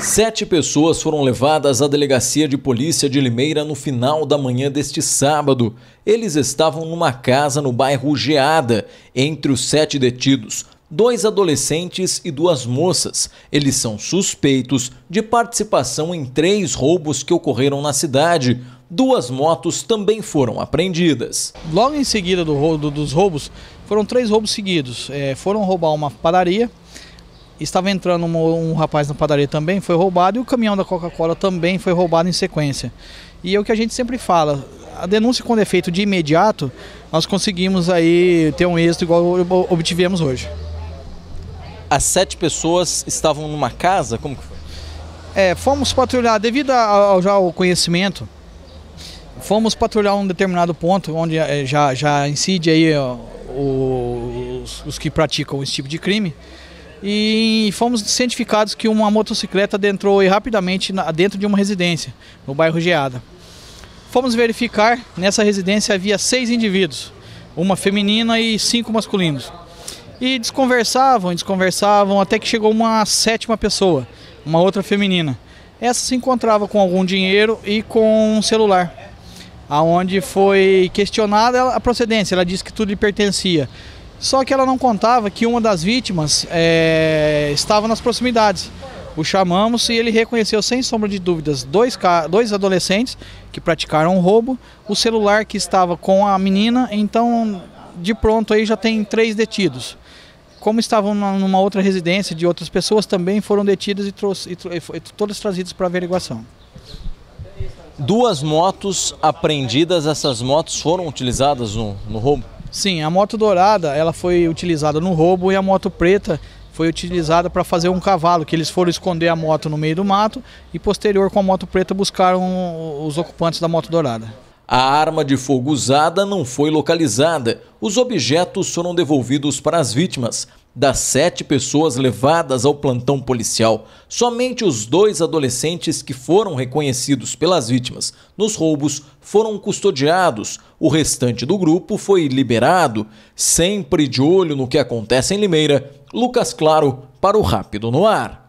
Sete pessoas foram levadas à delegacia de polícia de Limeira no final da manhã deste sábado. Eles estavam numa casa no bairro Geada. Entre os sete detidos, dois adolescentes e duas moças. Eles são suspeitos de participação em três roubos que ocorreram na cidade. Duas motos também foram apreendidas. Logo em seguida do, dos roubos, foram três roubos seguidos. É, foram roubar uma padaria Estava entrando um, um rapaz na padaria também, foi roubado, e o caminhão da Coca-Cola também foi roubado em sequência. E é o que a gente sempre fala, a denúncia quando é feita de imediato, nós conseguimos aí ter um êxito igual obtivemos hoje. As sete pessoas estavam numa casa? Como que foi? É, fomos patrulhar, devido ao, já ao conhecimento, fomos patrulhar um determinado ponto onde é, já, já incide aí ó, os, os que praticam esse tipo de crime e fomos cientificados que uma motocicleta adentrou rapidamente dentro de uma residência, no bairro Geada. Fomos verificar, nessa residência havia seis indivíduos, uma feminina e cinco masculinos. E desconversavam, desconversavam, até que chegou uma sétima pessoa, uma outra feminina. Essa se encontrava com algum dinheiro e com um celular, aonde foi questionada a procedência, ela disse que tudo lhe pertencia. Só que ela não contava que uma das vítimas é, estava nas proximidades. O chamamos e ele reconheceu, sem sombra de dúvidas, dois, dois adolescentes que praticaram um roubo, o celular que estava com a menina, então de pronto aí já tem três detidos. Como estavam numa outra residência de outras pessoas, também foram detidas e, e, e todas trazidas para averiguação. Duas motos apreendidas, essas motos foram utilizadas no, no roubo? Sim, a moto dourada ela foi utilizada no roubo e a moto preta foi utilizada para fazer um cavalo, que eles foram esconder a moto no meio do mato e posterior com a moto preta buscaram os ocupantes da moto dourada. A arma de fogo usada não foi localizada. Os objetos foram devolvidos para as vítimas, das sete pessoas levadas ao plantão policial, somente os dois adolescentes que foram reconhecidos pelas vítimas nos roubos foram custodiados. O restante do grupo foi liberado. Sempre de olho no que acontece em Limeira, Lucas Claro para o Rápido no Ar.